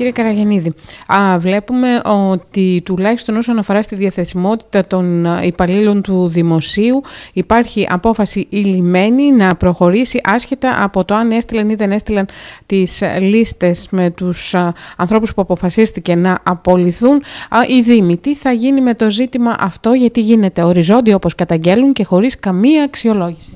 κύριε Καραγενίδη, βλέπουμε ότι τουλάχιστον όσον αφορά στη διαθεσιμότητα των ε, υπαλλήλων του δημοσίου υπάρχει απόφαση ηλυμένη να προχωρήσει άσχετα από το αν έστειλαν ή δεν έστειλαν τις ε, λίστες με τους ε, ανθρώπους που αποφασίστηκε να απολυθούν. Η Δήμοι. τι θα γίνει με το ζήτημα αυτό, γιατί γίνεται οριζόντιο όπως καταγγέλουν και χωρίς καμία αξιολόγηση.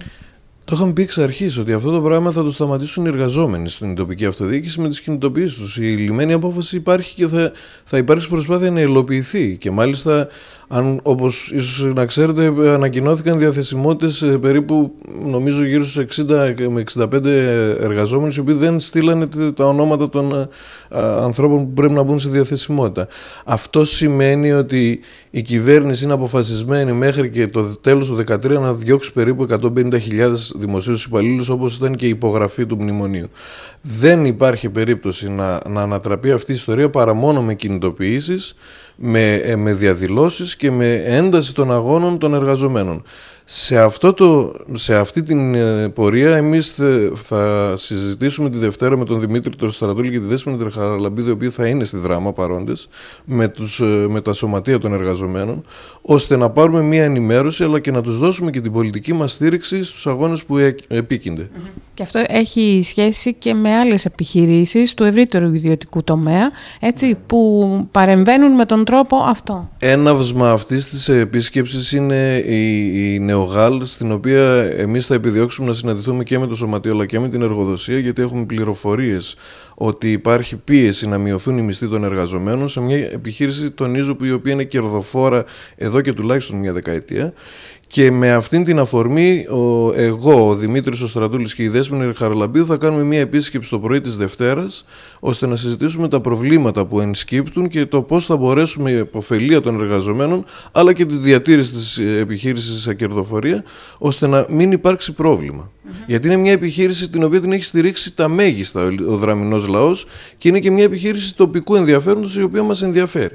Το είχαμε πει εξ αρχής ότι αυτό το πράγμα θα το σταματήσουν οι εργαζόμενοι στην τοπική αυτοδιοίκηση με τις κινητοποιήσεις τους. Η λιμένη απόφαση υπάρχει και θα, θα υπάρξει προσπάθεια να υλοποιηθεί. Και μάλιστα, αν, όπως ίσως να ξέρετε, ανακοινώθηκαν διαθεσιμότητες ε, περίπου νομίζω γύρω στους 60 με 65 εργαζόμενους οι οποίοι δεν στείλανε τα ονόματα των ε, ανθρώπων που πρέπει να μπουν σε διαθεσιμότητα. Αυτό σημαίνει ότι η κυβέρνηση είναι αποφασισμένη μέχρι και το τέλος του 2013 να διώξει περίπου 150.000 δημοσίους υπαλλήλους όπως ήταν και η υπογραφή του μνημονίου. Δεν υπάρχει περίπτωση να, να ανατραπεί αυτή η ιστορία παρά μόνο με κινητοποιήσεις, με, ε, με διαδηλώσεις και με ένταση των αγώνων των εργαζομένων. Σε αυτό το, σε αυτή την ε, πορεία εμείς θα συζητήσουμε τη Δευτέρα με τον Δημήτρη τον Στρατούλη και τη Δέσμενη Τρεχαραλαμπίδη, οι οποίοι θα είναι στη δράμα παρόντες με, ε, με τα σωματεία των εργαζομένων, ώστε να πάρουμε μια ενημέρωση αλλά και να τους δώσουμε και την πολιτική μας στήριξη στους αγώνες που επίκυνται. Και αυτό έχει σχέση και με άλλες επιχειρήσεις του ευρύτερου ιδιωτικού τομέα, έτσι, ναι. που παρεμβαίνουν με τον τρόπο αυτό. Έναυσμα αυτής της επίσκεψης είναι η, η Νεογάλ, στην οποία Εμείς θα επιδιώξουμε να συναντηθούμε και με το σωματείο αλλά και με την εργοδοσία, γιατί έχουμε πληροφορίες ότι υπάρχει πίεση να μειωθούν οι μισθοί των εργαζομένων σε μια επιχείρηση, τονίζω, που η οποία είναι κερδοφόρα εδώ και τουλάχιστον μια δεκαετία. Και με αυτήν την αφορμή, ο, εγώ, ο Δημήτρης ο Στρατούλης και η Δέσμενη Χαραλαμπίου θα κάνουμε μια επίσκεψη το πρωί της Δευτέρας, ώστε να συζητήσουμε τα προβλήματα που ενσκύπτουν και το πώς θα μπορέσουμε η υποφελία των εργαζομένων, αλλά και τη διατήρηση της επιχείρησης σε κερδοφορία, ώστε να μην υπάρξει πρόβλημα. Mm-hmm. Γιατί είναι μια επιχείρηση την οποία την έχει στηρίξει τα μέγιστα ο δραμινός λαός και είναι και μια επιχείρηση τοπικού ενδιαφέροντος η οποία μας ενδιαφέρει.